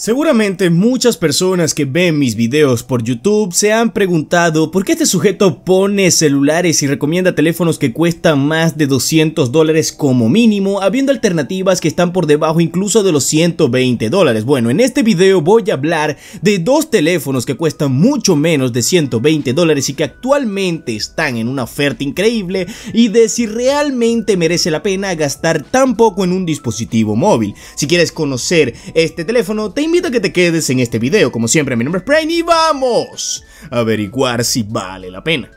Seguramente muchas personas que ven mis videos por YouTube se han preguntado por qué este sujeto pone celulares y recomienda teléfonos que cuestan más de 200 dólares como mínimo, habiendo alternativas que están por debajo incluso de los 120 dólares. Bueno, en este video voy a hablar de dos teléfonos que cuestan mucho menos de 120 dólares y que actualmente están en una oferta increíble y de si realmente merece la pena gastar tan poco en un dispositivo móvil. Si quieres conocer este teléfono, te invito a que te quedes en este video. Como siempre, mi nombre es Brain y vamos a averiguar si vale la pena.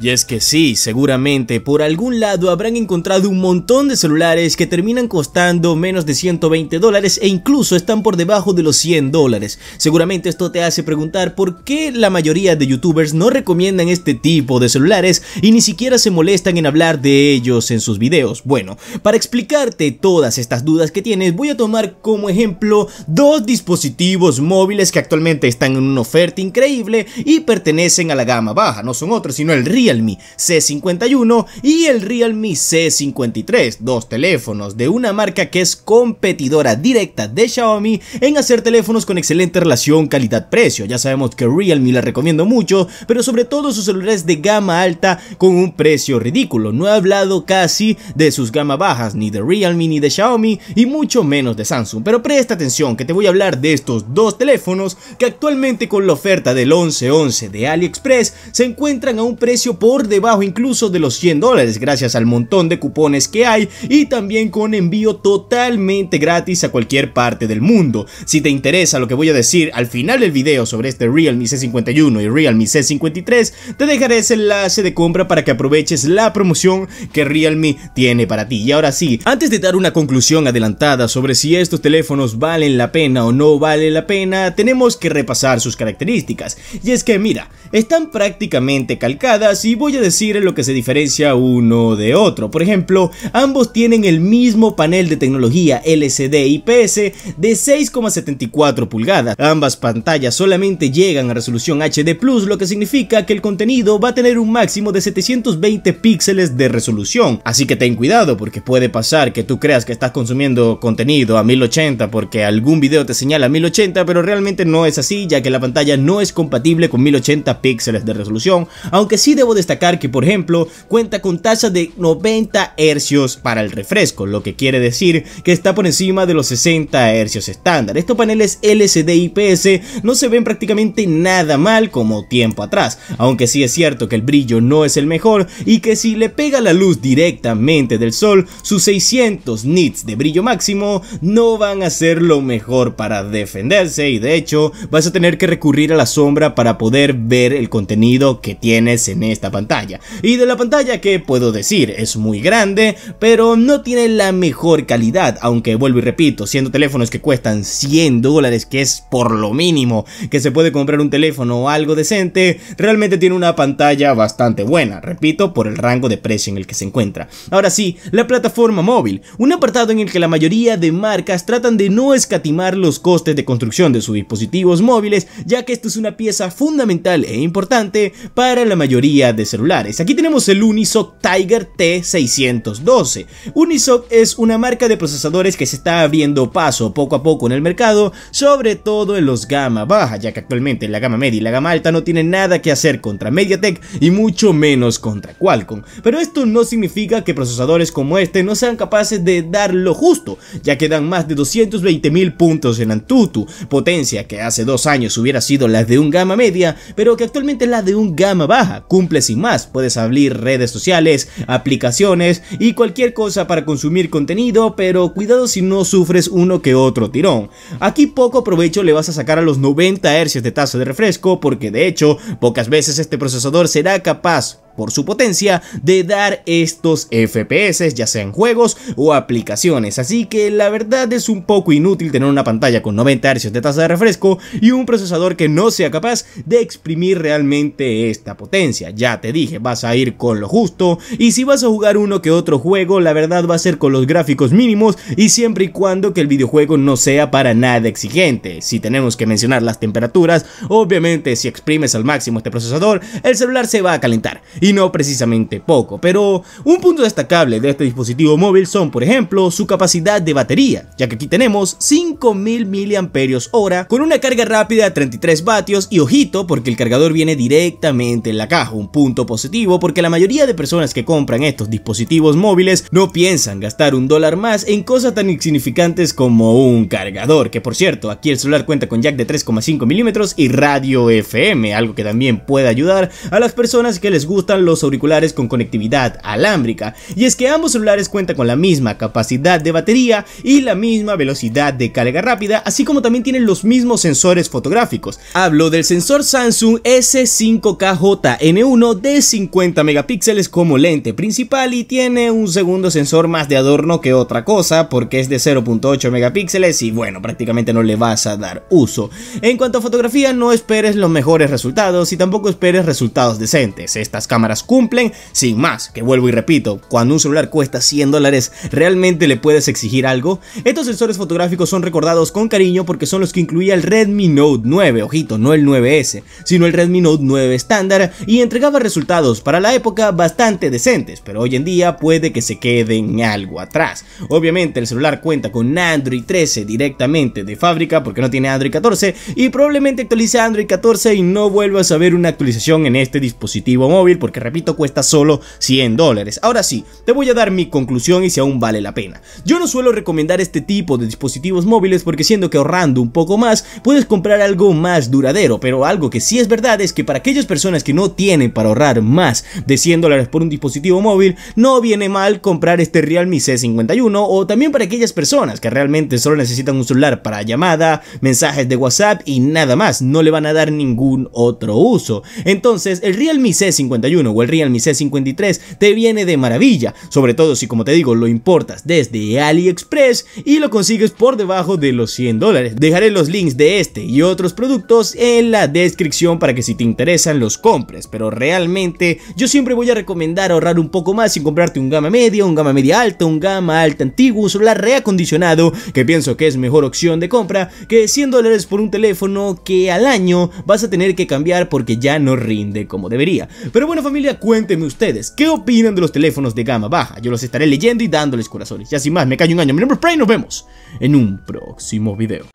Y es que sí, seguramente por algún lado habrán encontrado un montón de celulares que terminan costando menos de 120 dólares e incluso están por debajo de los 100 dólares. Seguramente esto te hace preguntar por qué la mayoría de youtubers no recomiendan este tipo de celulares y ni siquiera se molestan en hablar de ellos en sus videos. Bueno, para explicarte todas estas dudas que tienes voy a tomar como ejemplo dos dispositivos móviles que actualmente están en una oferta increíble y pertenecen a la gama baja, no son otros sino el Realme C51 y el Realme C53, dos teléfonos de una marca que es competidora directa de Xiaomi en hacer teléfonos con excelente relación calidad-precio. Ya sabemos que Realme la recomiendo mucho, pero sobre todo sus celulares de gama alta con un precio ridículo. No he hablado casi de sus gama bajas, ni de Realme ni de Xiaomi y mucho menos de Samsung. Pero presta atención que te voy a hablar de estos dos teléfonos que actualmente con la oferta del 1111 de AliExpress se encuentran a un precio por debajo incluso de los 100 dólares gracias al montón de cupones que hay y también con envío totalmente gratis a cualquier parte del mundo. Si te interesa lo que voy a decir al final del video sobre este Realme C51 y Realme C53, te dejaré ese enlace de compra para que aproveches la promoción que Realme tiene para ti. Y ahora sí, antes de dar una conclusión adelantada sobre si estos teléfonos valen la pena o no vale la pena, tenemos que repasar sus características. Y es que mira, están prácticamente calcadas y y voy a decir en lo que se diferencia uno de otro. Por ejemplo, ambos tienen el mismo panel de tecnología LCD IPS de 6,74 pulgadas. Ambas pantallas solamente llegan a resolución HD+, lo que significa que el contenido va a tener un máximo de 720 píxeles de resolución. Así que ten cuidado porque puede pasar que tú creas que estás consumiendo contenido a 1080 porque algún video te señala 1080, pero realmente no es así ya que la pantalla no es compatible con 1080 píxeles de resolución, aunque sí debo destacar que por ejemplo cuenta con tasa de 90 hercios para el refresco, lo que quiere decir que está por encima de los 60 hercios estándar. Estos paneles LCD IPS no se ven prácticamente nada mal como tiempo atrás, aunque sí es cierto que el brillo no es el mejor y que si le pega la luz directamente del sol, sus 600 nits de brillo máximo no van a ser lo mejor para defenderse y de hecho vas a tener que recurrir a la sombra para poder ver el contenido que tienes en esta pantalla. Y de la pantalla que puedo decir, es muy grande, pero no tiene la mejor calidad, aunque vuelvo y repito, siendo teléfonos que cuestan 100 dólares, que es por lo mínimo que se puede comprar un teléfono o algo decente, realmente tiene una pantalla bastante buena, repito, por el rango de precio en el que se encuentra. Ahora sí, la plataforma móvil, un apartado en el que la mayoría de marcas tratan de no escatimar los costes de construcción de sus dispositivos móviles, ya que esto es una pieza fundamental e importante para la mayoría de de celulares. Aquí tenemos el Unisoc Tiger T612. Unisoc es una marca de procesadores que se está abriendo paso poco a poco en el mercado, sobre todo en los gama baja, ya que actualmente la gama media y la gama alta no tienen nada que hacer contra MediaTek y mucho menos contra Qualcomm. Pero esto no significa que procesadores como este no sean capaces de dar lo justo, ya que dan más de 220 mil puntos en Antutu, potencia que hace dos años hubiera sido la de un gama media, pero que actualmente la de un gama baja, cumple y más. Puedes abrir redes sociales, aplicaciones y cualquier cosa para consumir contenido, pero cuidado si no sufres uno que otro tirón. Aquí poco provecho le vas a sacar a los 90 Hz de taza de refresco porque de hecho pocas veces este procesador será capaz por su potencia de dar estos FPS, ya sea en juegos o aplicaciones, así que la verdad es un poco inútil tener una pantalla con 90 Hz de tasa de refresco y un procesador que no sea capaz de exprimir realmente esta potencia, ya te dije, vas a ir con lo justo y si vas a jugar uno que otro juego, la verdad va a ser con los gráficos mínimos y siempre y cuando que el videojuego no sea para nada exigente, si tenemos que mencionar las temperaturas, obviamente si exprimes al máximo este procesador, el celular se va a calentar y no precisamente poco, pero un punto destacable de este dispositivo móvil son por ejemplo su capacidad de batería, ya que aquí tenemos 5000 mAh con una carga rápida de 33 vatios y ojito porque el cargador viene directamente en la caja, un punto positivo porque la mayoría de personas que compran estos dispositivos móviles no piensan gastar un dólar más en cosas tan insignificantes como un cargador, que por cierto aquí el celular cuenta con jack de 3,5 milímetros y radio FM, algo que también puede ayudar a las personas que les gusta los auriculares con conectividad alámbrica, y es que ambos celulares cuentan con la misma capacidad de batería y la misma velocidad de carga rápida, así como también tienen los mismos sensores fotográficos. Hablo del sensor Samsung S5KJN1 de 50 megapíxeles como lente principal y tiene un segundo sensor más de adorno que otra cosa porque es de 0.8 megapíxeles y bueno, prácticamente no le vas a dar uso. En cuanto a fotografía, no esperes los mejores resultados y tampoco esperes resultados decentes. Estas cámaras cámaras cumplen, sin más, que vuelvo y repito, cuando un celular cuesta 100 dólares, ¿realmente le puedes exigir algo? Estos sensores fotográficos son recordados con cariño porque son los que incluía el Redmi Note 9, ojito, no el 9S, sino el Redmi Note 9 estándar y entregaba resultados para la época bastante decentes, pero hoy en día puede que se queden algo atrás. Obviamente el celular cuenta con Android 13 directamente de fábrica porque no tiene Android 14 y probablemente actualice Android 14 y no vuelvas a ver una actualización en este dispositivo móvil porque repito cuesta solo 100 dólares. Ahora sí, te voy a dar mi conclusión y si aún vale la pena. Yo no suelo recomendar este tipo de dispositivos móviles porque siendo que ahorrando un poco más puedes comprar algo más duradero, pero algo que sí es verdad es que para aquellas personas que no tienen para ahorrar más de 100 dólares por un dispositivo móvil, no viene mal comprar este Realme C51 o también para aquellas personas que realmente solo necesitan un celular para llamada, mensajes de WhatsApp y nada más, no le van a dar ningún otro uso. Entonces, el Realme C51 o el Realme C53 te viene de maravilla, sobre todo si como te digo lo importas desde AliExpress y lo consigues por debajo de los 100 dólares. Dejaré los links de este y otros productos en la descripción para que si te interesan los compres, pero realmente yo siempre voy a recomendar ahorrar un poco más sin comprarte un gama media, un gama media alta, un gama alta antiguo, solar reacondicionado, que pienso que es mejor opción de compra que 100 dólares por un teléfono que al año vas a tener que cambiar porque ya no rinde como debería. Pero bueno, familia, cuéntenme ustedes, ¿qué opinan de los teléfonos de gama baja? Yo los estaré leyendo y dándoles corazones. Y así más, me callo un año. Mi nombre es Pray, nos vemos en un próximo video.